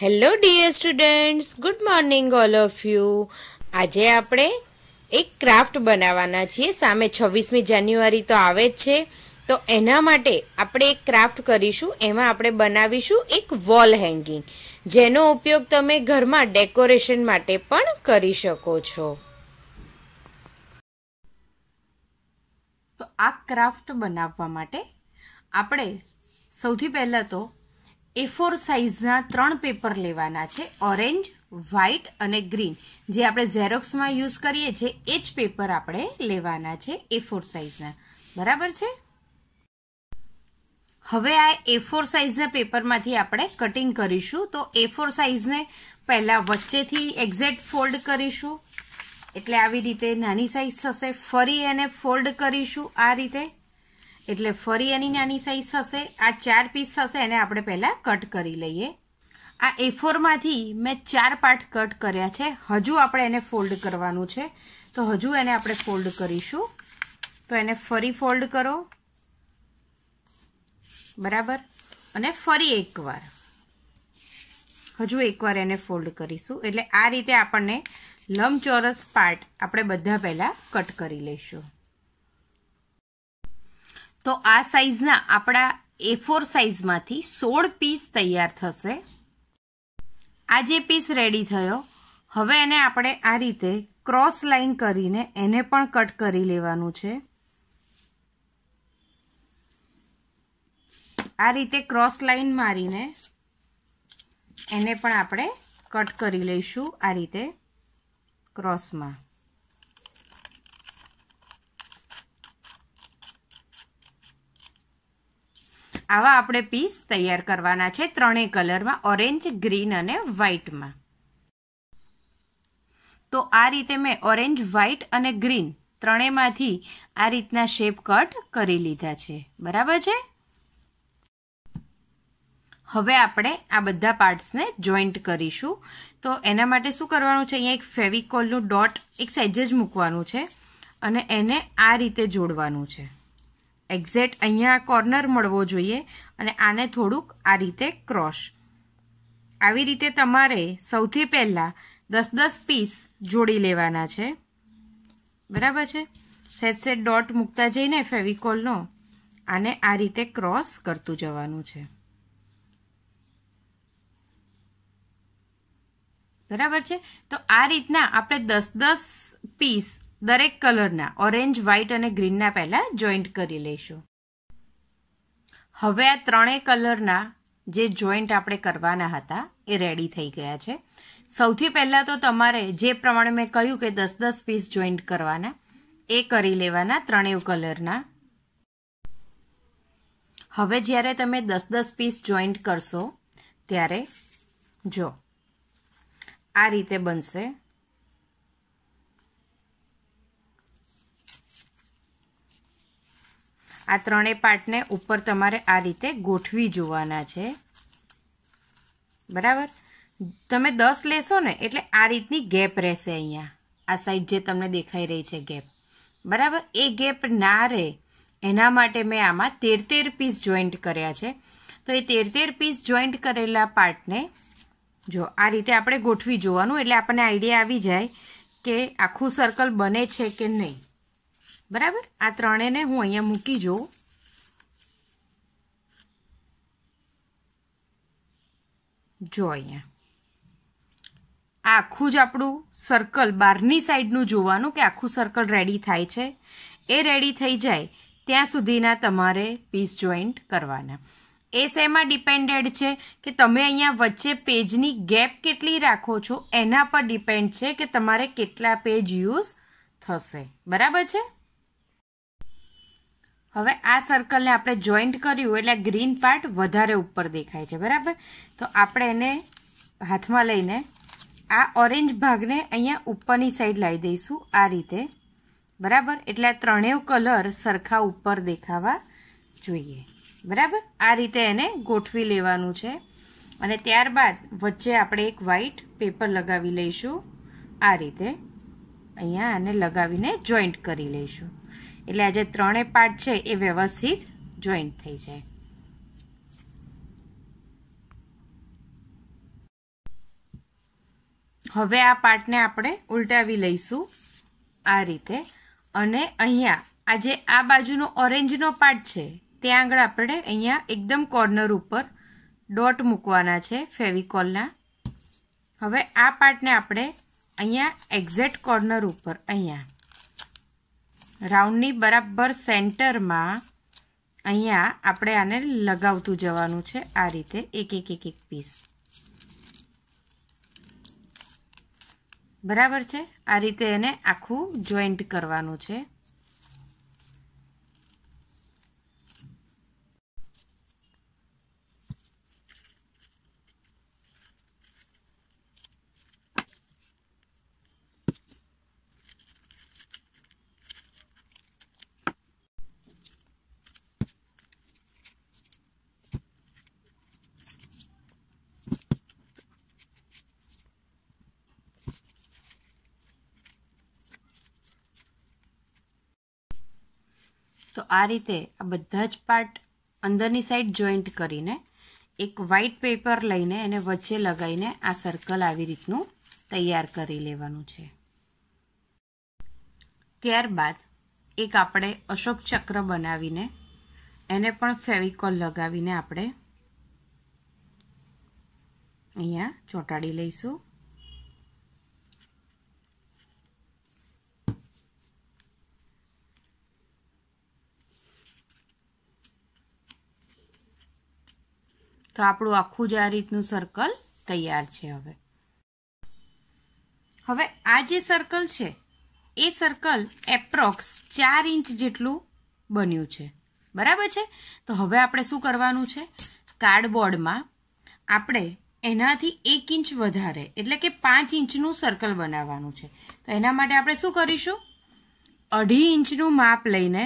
hello dear students good morning all of you આજે આપણે એક ક્રાફ્ટ બનાવવાના છીએ સામે છવ્વીસમી જાન્યુઆરી તો આવે જ છે તો એના માટે આપણે એક ક્રાફ્ટ કરીશું એમાં આપણે બનાવીશું એક વોલ હેંગિંગ જેનો ઉપયોગ તમે ઘરમાં ડેકોરેશન માટે પણ કરી શકો છો તો આ ક્રાફ્ટ બનાવવા માટે આપણે સૌથી પહેલાં તો એ ફોર સાઇઝના ત્રણ પેપર લેવાના છે ઓરેન્જ વ્હાઇટ અને ગ્રીન જે આપણે ઝેરોક્સમાં યુઝ કરીએ છીએ એ જ પેપર આપણે લેવાના છે એ ફોર સાઇઝના બરાબર છે હવે આ એ ફોર સાઇઝના પેપરમાંથી આપણે કટિંગ કરીશું તો એ ફોર સાઇઝને પહેલાં વચ્ચેથી એક્ઝેક્ટ ફોલ્ડ કરીશું એટલે આવી રીતે નાની સાઇઝ થશે ફરી એને ફોલ્ડ કરીશું આ રીતે એટલે ફરી એની નાની સાઈઝ થશે આ ચાર પીસ થશે એને આપણે પહેલાં કટ કરી લઈએ આ એ ફોરમાંથી મેં ચાર પાર્ટ કટ કર્યા છે હજુ આપણે એને ફોલ્ડ કરવાનું છે તો હજુ એને આપણે ફોલ્ડ કરીશું તો એને ફરી ફોલ્ડ કરો બરાબર અને ફરી એકવાર હજુ એકવાર એને ફોલ્ડ કરીશું એટલે આ રીતે આપણને લંબચોરસ પાર્ટ આપણે બધા પહેલાં કટ કરી લઈશું તો આ સાઈઝના આપણા એ ફોર સાઇઝમાંથી સોળ પીસ તૈયાર થશે આ જે પીસ રેડી થયો હવે એને આપણે આ રીતે ક્રોસ લાઇન કરીને એને પણ કટ કરી લેવાનું છે આ રીતે ક્રોસ લાઇન મારીને એને પણ આપણે કટ કરી લઈશું આ રીતે ક્રોસમાં આવા આપણે પીસ તૈયાર કરવાના છે ત્રણેય કલરમાં ઓરેન્જ ગ્રીન અને વ્હાઇટમાં તો આ રીતે મેં ઓરેન્જ વ્હાઇટ અને ગ્રીન ત્રણેયમાંથી આ રીતના શેપ કટ કરી લીધા છે બરાબર છે હવે આપણે આ બધા પાર્ટ્સને જોઈન્ટ કરીશું તો એના માટે શું કરવાનું છે અહીંયા એક ફેવિકોલનું ડોટ એક સેજ જ મૂકવાનું છે અને એને આ રીતે જોડવાનું છે એક્ઝેક્ટ અહીંયા કોર્નર મળવો જોઈએ અને આને થોડુંક આ રીતે ક્રોસ આવી રીતે તમારે સૌથી પહેલાં દસ દસ પીસ જોડી લેવાના છે બરાબર છે સેટ સેટ ડોટ મૂકતા જઈને ફેવિકોલનો આને આ રીતે ક્રોસ કરતું જવાનું છે બરાબર છે તો આ રીતના આપણે દસ દસ પીસ દરેક કલરના ઓરેન્જ વ્હાઇટ અને ગ્રીનના પહેલાં જોઈન્ટ કરી લઈશું હવે આ ત્રણેય કલરના જે જોઈન્ટ આપણે કરવાના હતા એ રેડી થઈ ગયા છે સૌથી પહેલાં તો તમારે જે પ્રમાણે મેં કહ્યું કે દસ દસ પીસ જોઈન્ટ કરવાના એ કરી લેવાના ત્રણેય કલરના હવે જ્યારે તમે દસ દસ પીસ જોઈન્ટ કરશો ત્યારે જો આ રીતે બનશે આ ત્રણેય પાર્ટને ઉપર તમારે આ રીતે ગોઠવી જોવાના છે બરાબર તમે દસ લેશો ને એટલે આ રીતની ગેપ રહેશે અહીંયા આ સાઈડ જે તમને દેખાઈ રહી છે ગેપ બરાબર એ ગેપ ના રહે એના માટે મેં આમાં તેર તેર પીસ જોઈન્ટ કર્યા છે તો એ તેર તેર પીસ જોઈન્ટ કરેલા પાર્ટને જો આ રીતે આપણે ગોઠવી જોવાનું એટલે આપણને આઈડિયા આવી જાય કે આખું સર્કલ બને છે કે નહીં બરાબર આ ત્રણેને હું અહીંયા મૂકી જોઉં જો અહીંયા આખું જ આપણું સર્કલ બહારની સાઈડનું જોવાનું કે આખું સર્કલ રેડી થાય છે એ રેડી થઈ જાય ત્યાં સુધીના તમારે પીસ જોઈન્ટ કરવાના એ શેમાં ડિપેન્ડેડ છે કે તમે અહીંયા વચ્ચે પેજની ગેપ કેટલી રાખો છો એના પર ડિપેન્ડ છે કે તમારે કેટલા પેજ યુઝ થશે બરાબર છે હવે આ સર્કલને આપણે જોઈન્ટ કર્યું એટલે ગ્રીન પાર્ટ વધારે ઉપર દેખાય છે બરાબર તો આપણે એને હાથમાં લઈને આ ઓરેન્જ ભાગને અહીંયા ઉપરની સાઈડ લાવી દઈશું આ રીતે બરાબર એટલે આ ત્રણેય કલર સરખા ઉપર દેખાવા જોઈએ બરાબર આ રીતે એને ગોઠવી લેવાનું છે અને ત્યારબાદ વચ્ચે આપણે એક વ્હાઈટ પેપર લગાવી લઈશું આ રીતે અહીંયા આને લગાવીને જોઈન્ટ કરી લઈશું એટલે આજે જે ત્રણેય પાર્ટ છે એ વ્યવસ્થિત જોઈન્ટ થઈ જાય હવે આ પાર્ટને આપણે ઉલટાવી લઈશું આ રીતે અને અહીંયા આ જે આ બાજુનો ઓરેન્જનો પાર્ટ છે ત્યાં આગળ આપણે અહીંયા એકદમ કોર્નર ઉપર ડોટ મૂકવાના છે ફેવિકોલના હવે આ પાર્ટને આપણે અહીંયા એક્ઝેક્ટ કોર્નર ઉપર અહીંયા રાઉન્ડની બરાબર સેન્ટરમાં અહીંયા આપણે આને લગાવતું જવાનું છે આ રીતે એક એક એક એક પીસ બરાબર છે આ રીતે એને આખું જોઈન્ટ કરવાનું છે આ રીતે આ બધા જ પાર્ટ અંદરની સાઈડ જોઈન્ટ કરીને એક વ્હાઇટ પેપર લઈને એને વચ્ચે લગાવીને આ સર્કલ આવી રીતનું તૈયાર કરી લેવાનું છે ત્યારબાદ એક આપણે અશોક ચક્ર બનાવીને એને પણ ફેવિકોલ લગાવીને આપણે અહીંયા ચોંટાડી લઈશું તો આપણું આખું જ આ રીતનું સર્કલ તૈયાર છે હવે હવે આ જે સર્કલ છે એ સર્કલ એપ્રોક્સ ચાર ઇંચ જેટલું બન્યું છે બરાબર છે તો હવે આપણે શું કરવાનું છે કાર્ડબોર્ડમાં આપણે એનાથી એક ઇંચ વધારે એટલે કે પાંચ ઇંચનું સર્કલ બનાવવાનું છે તો એના માટે આપણે શું કરીશું અઢી ઇંચનું માપ લઈને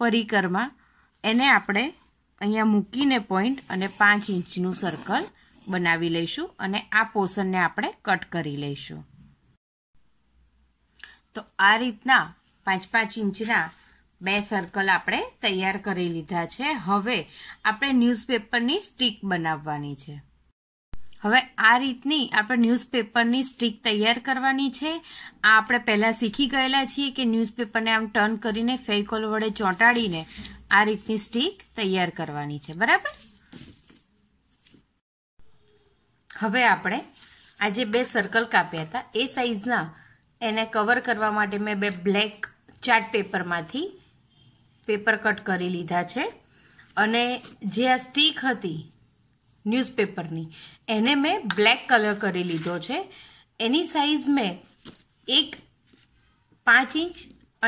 પરિકરમાં એને આપણે અહીંયા મૂકીને પોઈન્ટ અને પાંચ ઇંચનું સર્કલ બનાવી લઈશું અને આ પોર્શનને આપણે કટ કરી લઈશું તો આ રીતના પાંચ પાંચ ઇંચના બે સર્કલ આપણે તૈયાર કરી લીધા છે હવે આપણે ન્યૂઝપેપરની સ્ટીક બનાવવાની છે હવે આ રીતની આપણે ન્યૂઝપેપરની સ્ટીક તૈયાર કરવાની છે આ આપણે પહેલાં શીખી ગયેલા છીએ કે ન્યૂઝપેપરને આમ ટર્ન કરીને ફેવિકોલ વડે ચોંટાડીને આ રીતની સ્ટીક તૈયાર કરવાની છે બરાબર હવે આપણે આ જે બે સર્કલ કાપ્યા હતા એ સાઇઝના એને કવર કરવા માટે મેં બે બ્લેક ચાર્ટ પેપરમાંથી પેપર કટ કરી લીધા છે અને જે આ સ્ટીક હતી ન્યૂઝપેપરની એને મેં બ્લેક કલર કરી લીધો છે એની સાઇઝ મેં એક પાંચ ઇંચ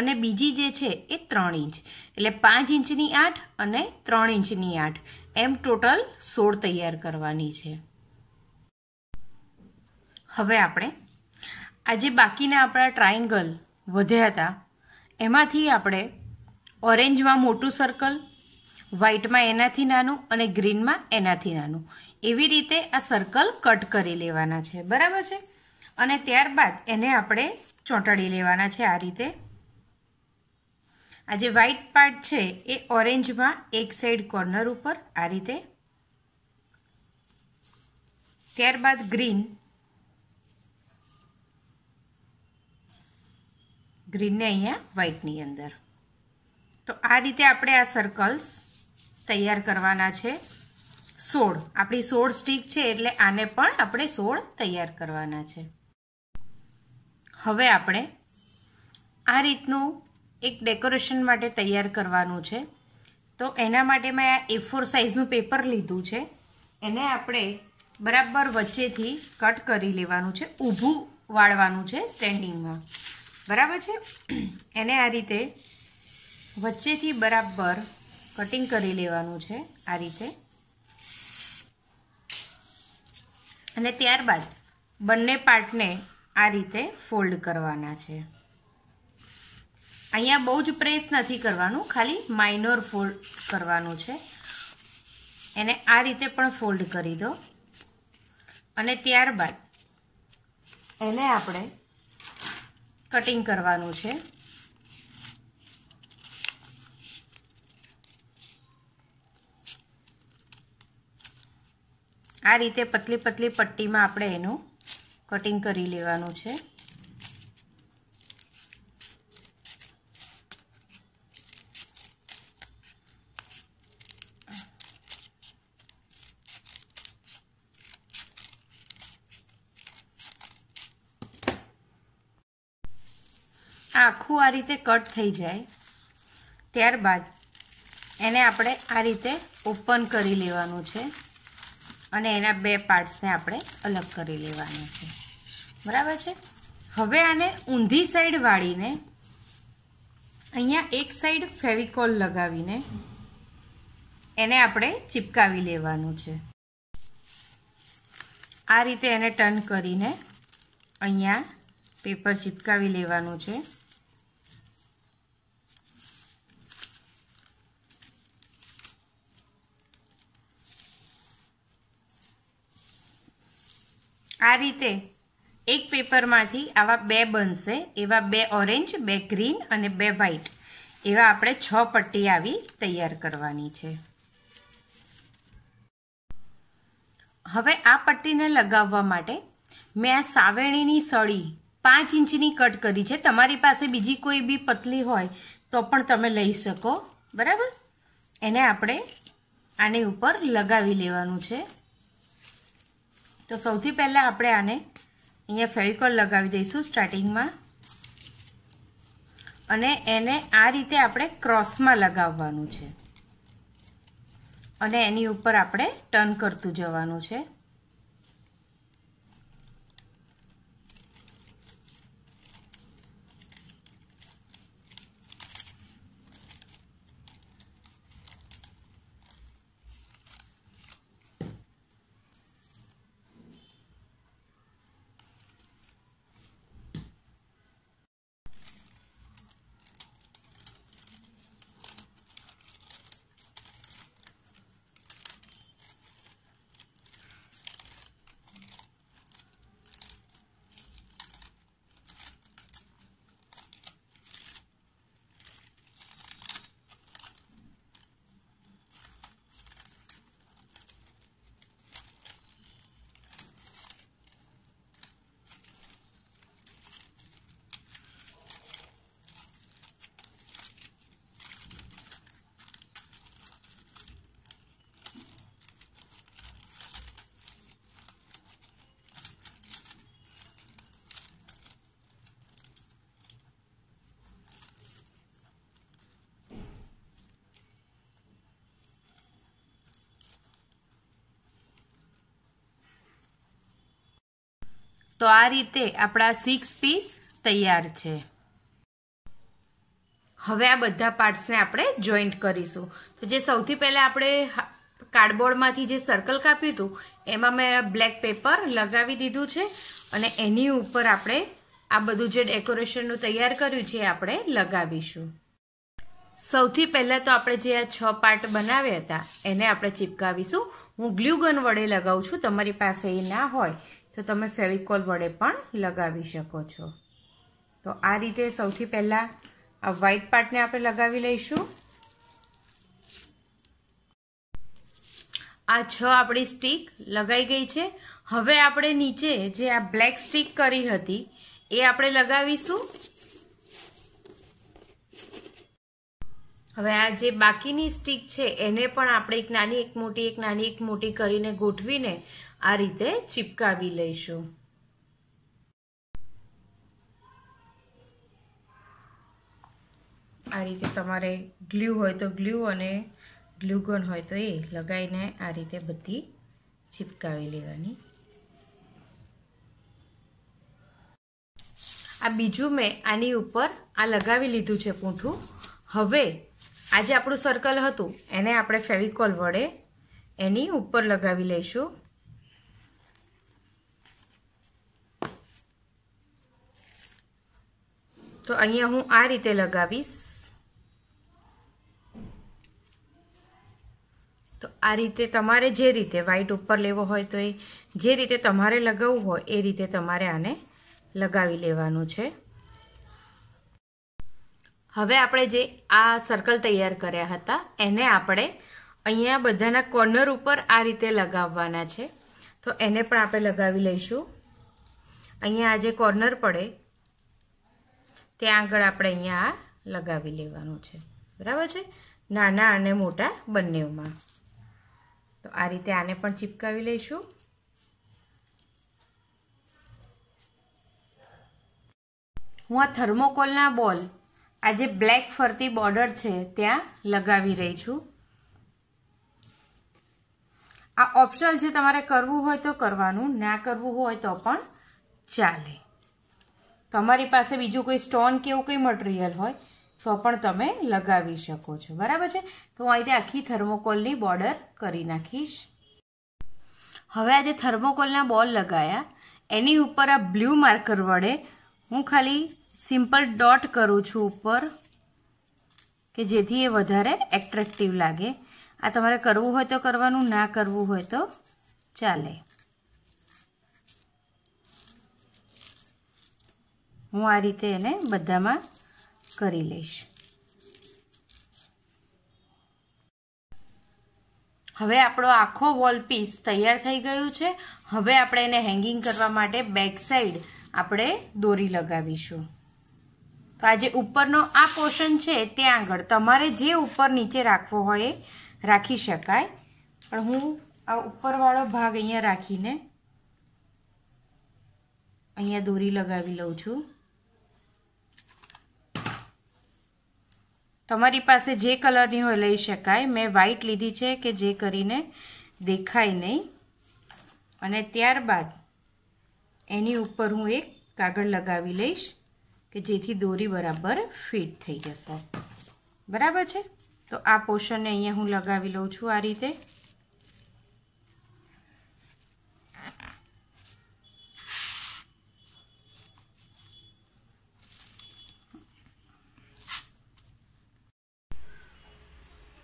અને બીજી જે છે એ ત્રણ ઇંચ એટલે પાંચ ઇંચની આઠ અને ત્રણ ઇંચની આઠ એમ ટોટલ સોળ તૈયાર કરવાની છે હવે આપણે આજે બાકીના આપણા ટ્રાયંગલ વધ્યા હતા એમાંથી આપણે ઓરેન્જમાં મોટું સર્કલ વ્હાઇટમાં એનાથી નાનું અને ગ્રીનમાં એનાથી નાનું એવી રીતે આ સર્કલ કટ કરી લેવાના છે બરાબર છે અને ત્યારબાદ એને આપણે ચોંટાડી લેવાના છે આ રીતે આ જે વ્હાઇટ પાર્ટ છે એ ઓરેન્જમાં એક સાઈડ કોર્નર ઉપર આ રીતે ત્યારબાદ ગ્રીન ગ્રીનને અહીંયા વ્હાઇટની અંદર તો આ રીતે આપણે આ સર્કલ્સ તૈયાર કરવાના છે સોળ આપણી સોળ સ્ટીક છે એટલે આને પણ આપણે સોળ તૈયાર કરવાના છે હવે આપણે આ રીતનું એક ડેકોરેશન માટે તૈયાર કરવાનું છે તો એના માટે મેં આ એ ફોર સાઇઝનું પેપર લીધું છે એને આપણે બરાબર વચ્ચેથી કટ કરી લેવાનું છે ઊભું વાળવાનું છે સ્ટેન્ડિંગમાં બરાબર છે એને આ રીતે વચ્ચેથી બરાબર કટિંગ કરી લેવાનું છે આ રીતે અને ત્યારબાદ બંને પાર્ટને આ રીતે ફોલ્ડ કરવાના છે અહીંયા બહુ જ પ્રેસ નથી કરવાનું ખાલી માઇનોર ફોલ્ડ કરવાનું છે એને આ રીતે પણ ફોલ્ડ કરી દો અને ત્યારબાદ એને આપણે કટિંગ કરવાનું છે આ રીતે પતલી પતલી પટ્ટીમાં આપણે એનું કટિંગ કરી લેવાનું છે આખું આ રીતે કટ થઈ જાય ત્યારબાદ એને આપણે આ રીતે ઓપન કરી લેવાનું છે અને એના બે પાર્ટ્સને આપણે અલગ કરી લેવાના છે બરાબર છે હવે આને ઊંધી સાઈડ વાળીને અહીંયા એક સાઈડ ફેવિકોલ લગાવીને એને આપણે ચિપકાવી લેવાનું છે આ રીતે એને ટર્ન કરીને અહીંયા પેપર ચિપકાવી લેવાનું છે આ રીતે એક પેપરમાંથી આવા બે બનશે એવા બે ઓરેન્જ બે ગ્રીન અને બે વ્હાઈટ એવા આપણે છ પટ્ટી આવી તૈયાર કરવાની છે હવે આ પટ્ટીને લગાવવા માટે મેં આ સાવેણીની સળી પાંચ ઇંચની કટ કરી છે તમારી પાસે બીજી કોઈ બી પતલી હોય તો પણ તમે લઈ શકો બરાબર એને આપણે આની ઉપર લગાવી લેવાનું છે તો સૌથી પહેલાં આપણે આને અહીંયા ફેવિકોલ લગાવી દઈશું સ્ટાર્ટિંગમાં અને એને આ રીતે આપણે ક્રોસમાં લગાવવાનું છે અને એની ઉપર આપણે ટર્ન કરતું જવાનું છે તો આ રીતે આપણા સિક્સ પીસ તૈયાર છે હવે આ બધા પાર્ટ્સને આપણે જોઈન્ટ કરીશું તો જે સૌથી પહેલાં આપણે કાર્ડબોર્ડમાંથી જે સર્કલ કાપ્યું હતું એમાં મેં બ્લેક પેપર લગાવી દીધું છે અને એની ઉપર આપણે આ બધું જે ડેકોરેશનનું તૈયાર કર્યું છે આપણે લગાવીશું સૌથી પહેલાં તો આપણે જે આ છ પાર્ટ બનાવ્યા હતા એને આપણે ચીપકાવીશું હું ગ્લ્યુગન વડે લગાવું છું તમારી પાસે એ ના હોય તો તમે ફેવિકોલ વડે પણ લગાવી શકો છો તો આ રીતે સૌથી પહેલાં આ વ્હાઇટ પાર્ટને આપણે લગાવી લઈશું આ છ આપણી સ્ટીક લગાઈ ગઈ છે હવે આપણે નીચે જે આ બ્લેક સ્ટીક કરી હતી એ આપણે લગાવીશું હવે આ જે બાકીની સ્ટીક છે એને પણ આપણે એક નાની એક મોટી એક નાની એક મોટી કરીને ગોઠવીને આ રીતે ચિપકાવી લઈશું આ રીતે તમારે ગ્લ્યુ હોય તો ગ્લ્યુ અને ગ્લુગન હોય તો એ લગાવીને આ રીતે બધી ચિપકાવી લેવાની આ બીજું મેં આની ઉપર આ લગાવી લીધું છે પૂંઠું હવે આ જે આપણું સર્કલ હતું એને આપણે ફેવિકોલ વડે એની ઉપર લગાવી લઈશું તો અહીંયા હું આ રીતે લગાવીશ તો આ રીતે તમારે જે રીતે વ્હાઈટ ઉપર લેવો હોય તો એ જે રીતે તમારે લગાવવું હોય એ રીતે તમારે આને લગાવી લેવાનું છે હવે આપણે જે આ સર્કલ તૈયાર કર્યા હતા એને આપણે અહીંયા બધાના કોર્નર ઉપર આ રીતે લગાવવાના છે તો એને પણ આપણે લગાવી લઈશું અહીંયા આ જે કોર્નર પડે ત્યાં આગળ આપણે અહીંયા આ લગાવી લેવાનું છે બરાબર છે નાના અને મોટા બંનેમાં તો આ રીતે આને પણ ચીપકાવી લઈશું હું આ થર્મોકોલના બોલ આ જે બ્લેક ફરતી બોર્ડર છે ત્યાં લગાવી રહી છું આ ઓપ્શનલ જે તમારે કરવું હોય તો કરવાનું ના કરવું હોય તો પણ ચાલે તમારી પાસે બીજું કોઈ સ્ટોન કે એવું કંઈ મટીરિયલ હોય તો પણ તમે લગાવી શકો છો બરાબર છે તો હું આ આખી થર્મોકોલની બોર્ડર કરી નાખીશ હવે આજે થર્મોકોલના બોલ લગાયા એની ઉપર આ બ્લુ માર્કર વડે હું ખાલી સિમ્પલ ડોટ કરું છું ઉપર કે જેથી એ વધારે એટ્રેક્ટિવ લાગે આ તમારે કરવું હોય તો કરવાનું ના કરવું હોય તો ચાલે હું આ રીતે એને બધામાં કરી લઈશ હવે આપણો આખો વોલપીસ તૈયાર થઈ ગયું છે હવે આપણે એને હેંગિંગ કરવા માટે બેક સાઈડ આપણે દોરી લગાવીશું તો આજે ઉપરનો આ પોર્શન છે ત્યાં આગળ તમારે જે ઉપર નીચે રાખવો હોય એ રાખી શકાય પણ હું આ ઉપરવાળો ભાગ અહીંયા રાખીને અહીંયા દોરી લગાવી લઉં છું તમારી પાસે જે કલરની હોય લઈ શકાય મેં વ્હાઈટ લીધી છે કે જે કરીને દેખાય નહીં અને ત્યારબાદ એની ઉપર હું એક કાગળ લગાવી લઈશ કે જેથી દોરી બરાબર ફિટ થઈ જશે બરાબર છે તો આ પોર્શનને અહીંયા હું લગાવી લઉં છું આ રીતે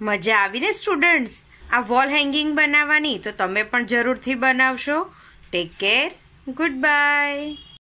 મજા આવીને સ્ટુડન્ટ્સ આ વોલ હેંગિંગ બનાવવાની તો તમે પણ જરૂરથી બનાવશો ટેક કેર ગુડ બાય